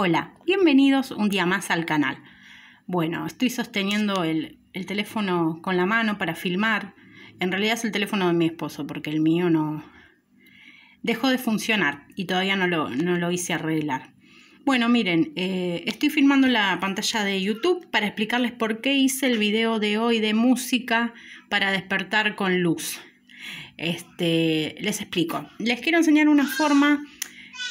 Hola, bienvenidos un día más al canal. Bueno, estoy sosteniendo el, teléfono con la mano para filmar. En realidad es el teléfono de mi esposo porque el mío no dejó de funcionar y todavía no lo, hice arreglar. Bueno, miren, eh, estoy filmando la pantalla de YouTube para explicarles por qué hice el video de hoy de música para despertar con luz. Este, les explico. Les quiero enseñar una forma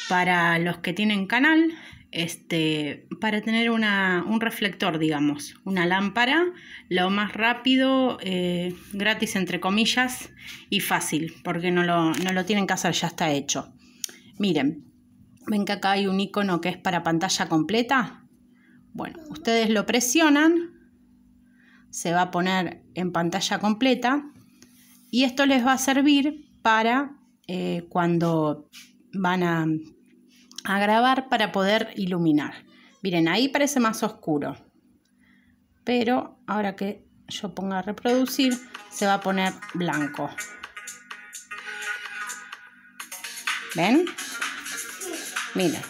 para los que tienen canal, este, para tener un reflector, digamos, una lámpara, lo más rápido, eh, gratis entre comillas y fácil, porque no lo, tienen que hacer, ya está hecho. Miren, ven que acá hay un icono que es para pantalla completa. Bueno, ustedes lo presionan, se va a poner en pantalla completa y esto les va a servir para eh, cuando van a a grabar para poder iluminar. Miren, ahí parece más oscuro. Pero ahora que yo ponga a reproducir, se va a poner blanco. ¿Ven? Miren.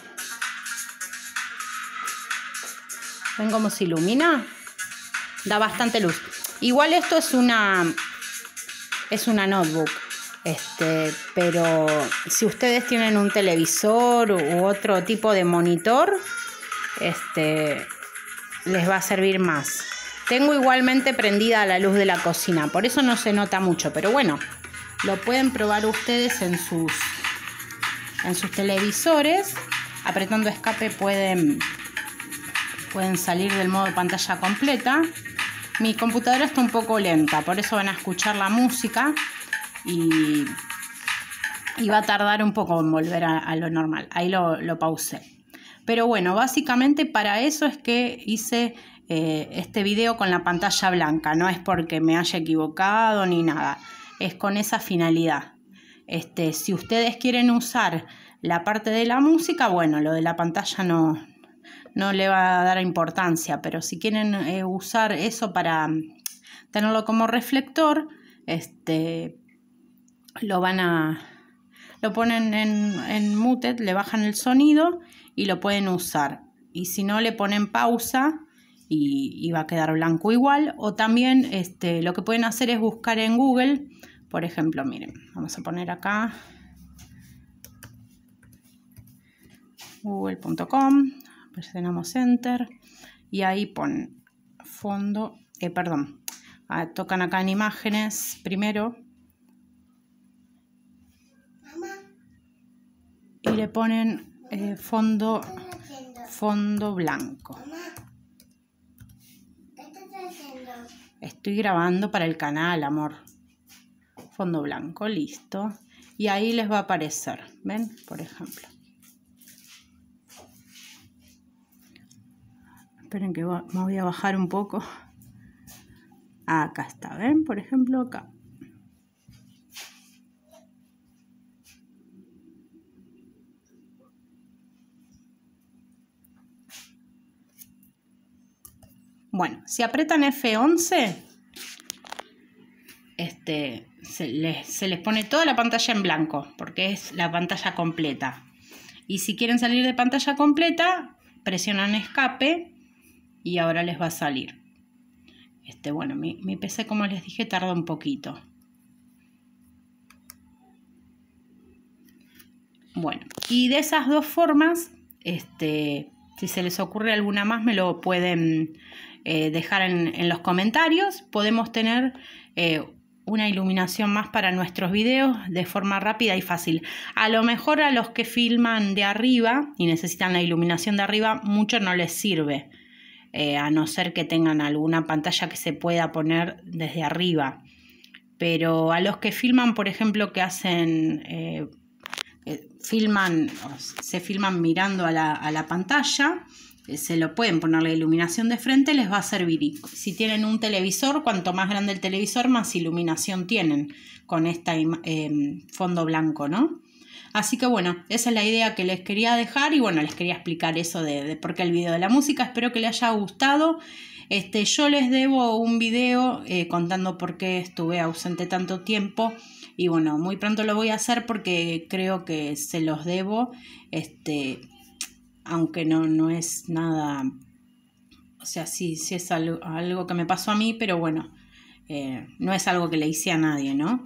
¿Ven cómo se ilumina? Da bastante luz. Igual esto es una es una notebook. Este, pero si ustedes tienen un televisor u otro tipo de monitor, este, les va a servir más. Tengo igualmente prendida la luz de la cocina, por eso no se nota mucho, pero bueno, lo pueden probar ustedes en sus, en sus televisores. Apretando escape pueden, pueden salir del modo pantalla completa. Mi computadora está un poco lenta, por eso van a escuchar la música y, va a tardar un poco en volver a, lo normal. Ahí lo, lo, pausé. Pero bueno, básicamente para eso es que hice eh, este video con la pantalla blanca. No es porque me haya equivocado ni nada. Es con esa finalidad. Este, si ustedes quieren usar la parte de la música, bueno, lo de la pantalla no, no le va a dar importancia, pero si quieren eh, usar eso para mm, tenerlo como reflector, este, lo van a, lo ponen en, en muted, le bajan el sonido y lo pueden usar. Y si no, le ponen pausa y, va a quedar blanco igual. O también este, lo que pueden hacer es buscar en Google, por ejemplo, miren, vamos a poner acá google.com, presionamos enter y ahí ponen fondo, eh, perdón, ah, tocan acá en imágenes primero y le ponen eh, fondo, fondo blanco. Estoy grabando para el canal, amor. Fondo blanco, listo. Y ahí les va a aparecer, ¿ven? Por ejemplo. Esperen que me voy a bajar un poco. Acá está, ¿ven? Por ejemplo, acá. Bueno, si apretan F11, este, se, les, pone toda la pantalla en blanco, porque es la pantalla completa. Y si quieren salir de pantalla completa, presionan escape y ahora les va a salir. Este, bueno, mi, PC, como les dije, tarda un poquito. Bueno, y de esas dos formas, este, si se les ocurre alguna más, me lo pueden eh, dejar en, los comentarios. Podemos tener eh, una iluminación más para nuestros videos de forma rápida y fácil. A lo mejor a los que filman de arriba y necesitan la iluminación de arriba, mucho no les sirve, eh, a no ser que tengan alguna pantalla que se pueda poner desde arriba. Pero a los que filman, por ejemplo, que hacen, filman, se filman mirando a la, a la pantalla, eh, se lo pueden poner la iluminación de frente, les va a servir. si tienen un televisor, cuanto más grande el televisor, más iluminación tienen con este fondo blanco, ¿no? Así que bueno, esa es la idea que les quería dejar y bueno, les quería explicar eso de, por qué el video de la música. Espero que les haya gustado. Este, yo les debo un video eh, contando por qué estuve ausente tanto tiempo y bueno, muy pronto lo voy a hacer porque creo que se los debo. Este, aunque no, no es nada, o sea, sí, sí es algo, que me pasó a mí, pero bueno, eh, no es algo que le hice a nadie, ¿no?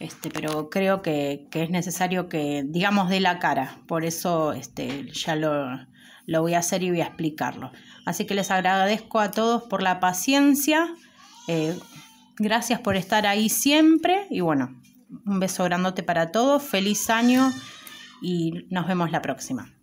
Este, pero creo que, es necesario que digamos de la cara, por eso este, ya lo, voy a hacer y voy a explicarlo. Así que les agradezco a todos por la paciencia, eh, gracias por estar ahí siempre y bueno, un beso grandote para todos, feliz año y nos vemos la próxima.